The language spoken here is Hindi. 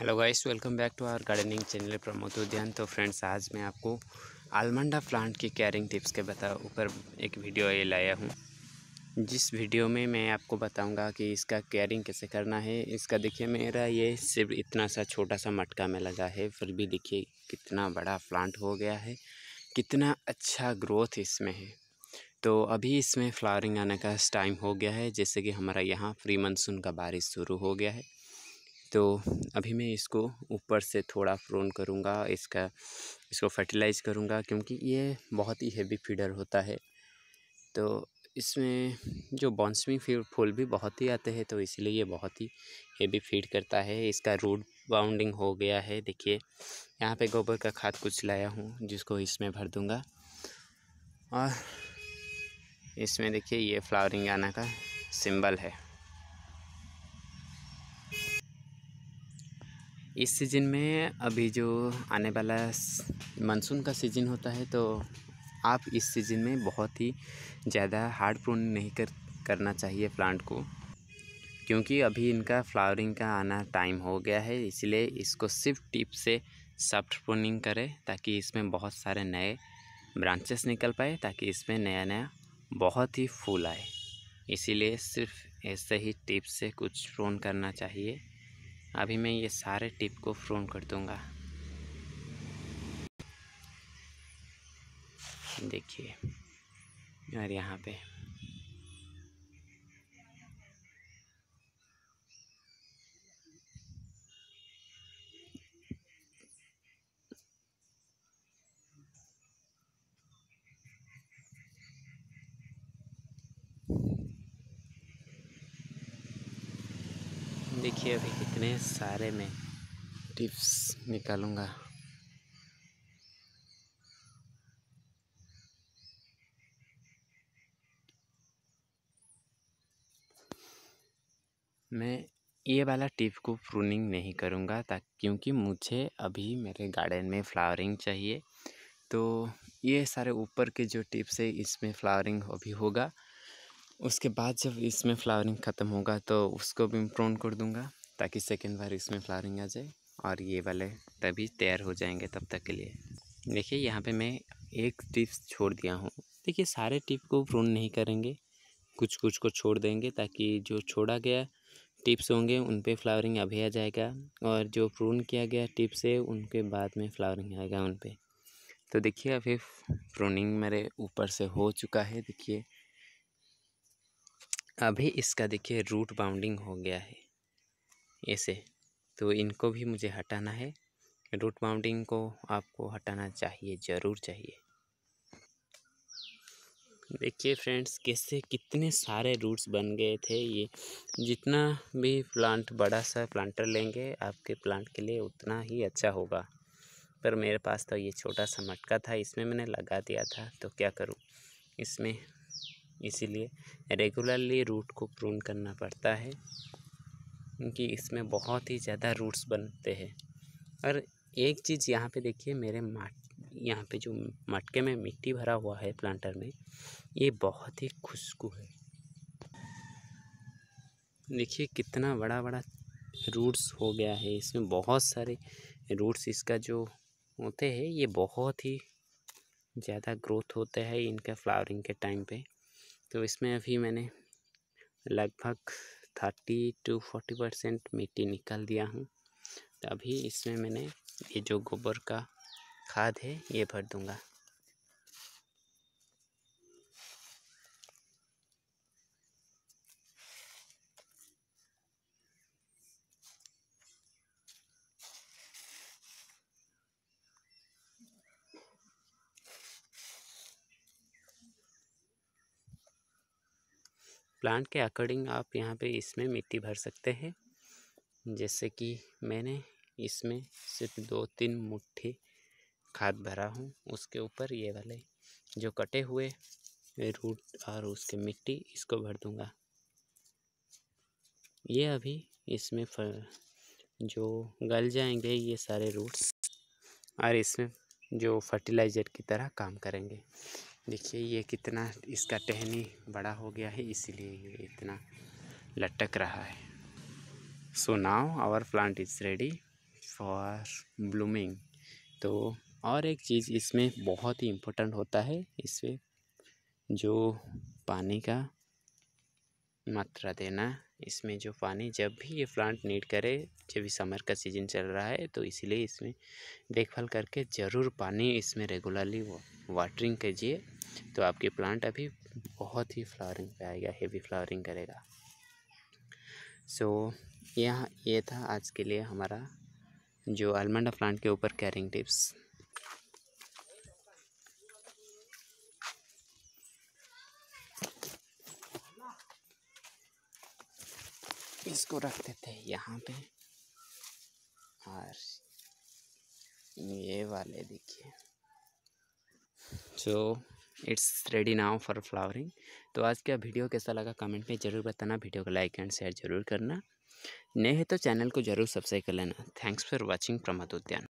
hello guys welcome back to our gardening channel Pramod Udyan तो फ्रेंड्स आज मैं आपको आलमंडा प्लांट की केयरिंग टिप्स के बता ऊपर एक वीडियो ये लाया हूँ जिस वीडियो में मैं आपको बताऊंगा कि इसका केयरिंग कैसे करना है इसका देखिए मेरा ये सिर्फ इतना सा छोटा सा मटका में लगा है फिर भी देखिए कितना बड़ा प्लांट हो गया है कितना अच्छा ग्रोथ इसमें है तो अभी इसमें फ्लावरिंग आने का टाइम हो गया है जैसे कि हमारा यहाँ फ्री मानसून का बारिश शुरू हो गया है तो अभी मैं इसको ऊपर से थोड़ा प्रोन करूँगा इसका इसको फर्टिलाइज़ करूँगा क्योंकि ये बहुत ही हेवी फीडर होता है तो इसमें जो बॉन्समी फील फूल भी बहुत ही आते हैं तो इसलिए ये बहुत ही हेवी फीड करता है इसका रूट बाउंडिंग हो गया है देखिए यहाँ पे गोबर का खाद कुछ लाया हूँ जिसको इसमें भर दूँगा और इसमें देखिए ये फ्लावरिंग आना का सिंबल है इस सीज़न में अभी जो आने वाला मानसून का सीज़न होता है तो आप इस सीज़न में बहुत ही ज़्यादा हार्ड प्रून नहीं कर करना चाहिए प्लांट को क्योंकि अभी इनका फ्लावरिंग का आना टाइम हो गया है इसलिए इसको सिर्फ टिप से सॉफ्ट प्रूनिंग करें ताकि इसमें बहुत सारे नए ब्रांचेस निकल पाए ताकि इसमें नया नया बहुत ही फूल आए इसीलिए सिर्फ ऐसे ही टिप से कुछ प्रोन करना चाहिए अभी मैं ये सारे टिप को फ्रोन कर दूंगा देखिए और यहाँ पे देखिए अभी कितने सारे में टिप्स निकालूंगा मैं ये वाला टिप को प्रूनिंग नहीं करूँगा ता क्योंकि मुझे अभी मेरे गार्डन में फ्लावरिंग चाहिए तो ये सारे ऊपर के जो टिप्स है इसमें फ्लावरिंग अभी होगा उसके बाद जब इसमें फ्लावरिंग ख़त्म होगा तो उसको भी प्रोन कर दूँगा ताकि सेकेंड बार इसमें फ्लावरिंग आ जाए और ये वाले तभी तैयार हो जाएंगे तब तक के लिए देखिए यहाँ पे मैं एक टिप्स छोड़ दिया हूँ देखिए सारे टिप को प्रोन नहीं करेंगे कुछ कुछ को छोड़ देंगे ताकि जो छोड़ा गया टिप्स होंगे उन पर फ्लावरिंग अभी आ जाएगा और जो प्रोन किया गया टिप्स है उनके बाद में फ्लावरिंग आएगा उन पर तो देखिए अभी प्रोनिंग मेरे ऊपर से हो चुका है देखिए अभी इसका देखिए रूट बाउंडिंग हो गया है ऐसे तो इनको भी मुझे हटाना है रूट बाउंडिंग को आपको हटाना चाहिए ज़रूर चाहिए देखिए फ्रेंड्स कैसे कितने सारे रूट्स बन गए थे ये जितना भी प्लांट बड़ा सा प्लांटर लेंगे आपके प्लांट के लिए उतना ही अच्छा होगा पर मेरे पास तो ये छोटा सा मटका था इसमें मैंने लगा दिया था तो क्या करूँ इसमें इसीलिए रेगुलरली रूट को प्रून करना पड़ता है क्योंकि इसमें बहुत ही ज़्यादा रूट्स बनते हैं और एक चीज़ यहाँ पे देखिए मेरे माट यहाँ पे जो मटके में मिट्टी भरा हुआ है प्लांटर में ये बहुत ही खुशबू है देखिए कितना बड़ा बड़ा रूट्स हो गया है इसमें बहुत सारे रूट्स इसका जो होते हैं ये बहुत ही ज़्यादा ग्रोथ होता है इनका फ्लावरिंग के टाइम पे तो इसमें अभी मैंने लगभग थर्टी टू फोर्टी परसेंट मिट्टी निकाल दिया हूँ तो अभी इसमें मैंने ये जो गोबर का खाद है ये भर दूँगा प्लांट के अकॉर्डिंग आप यहाँ पे इसमें मिट्टी भर सकते हैं जैसे कि मैंने इसमें सिर्फ दो तीन मुट्ठी खाद भरा हूँ उसके ऊपर ये वाले जो कटे हुए रूट और उसके मिट्टी इसको भर दूँगा ये अभी इसमें फल जो गल जाएंगे ये सारे रूट्स और इसमें जो फर्टिलाइज़र की तरह काम करेंगे देखिए ये कितना इसका टहनी बड़ा हो गया है इसीलिए ये इतना लटक रहा है so now our plant is ready for blooming तो और एक चीज़ इसमें बहुत ही इम्पोर्टेंट होता है इसमें जो पानी का मात्रा देना इसमें जो पानी जब भी ये प्लांट नीड करे जब भी समर का सीज़न चल रहा है तो इसलिए इसमें देखभाल करके ज़रूर पानी इसमें रेगुलरली वाटरिंग कीजिए तो आपके प्लांट अभी बहुत ही फ्लावरिंग पे आएगा हेवी फ्लावरिंग करेगा सो so, यह ये था आज के लिए हमारा जो आलमंडा प्लांट के ऊपर कैरिंग टिप्स इसको रख देते हैं यहाँ पे और ये वाले देखिए जो it's ready now for flowering तो आज का वीडियो कैसा लगा कमेंट में ज़रूर बताना वीडियो को लाइक एंड शेयर ज़रूर करना नए है तो चैनल को ज़रूर सब्सक्राइब कर लेना थैंक्स फॉर वॉचिंग प्रमोद उद्यान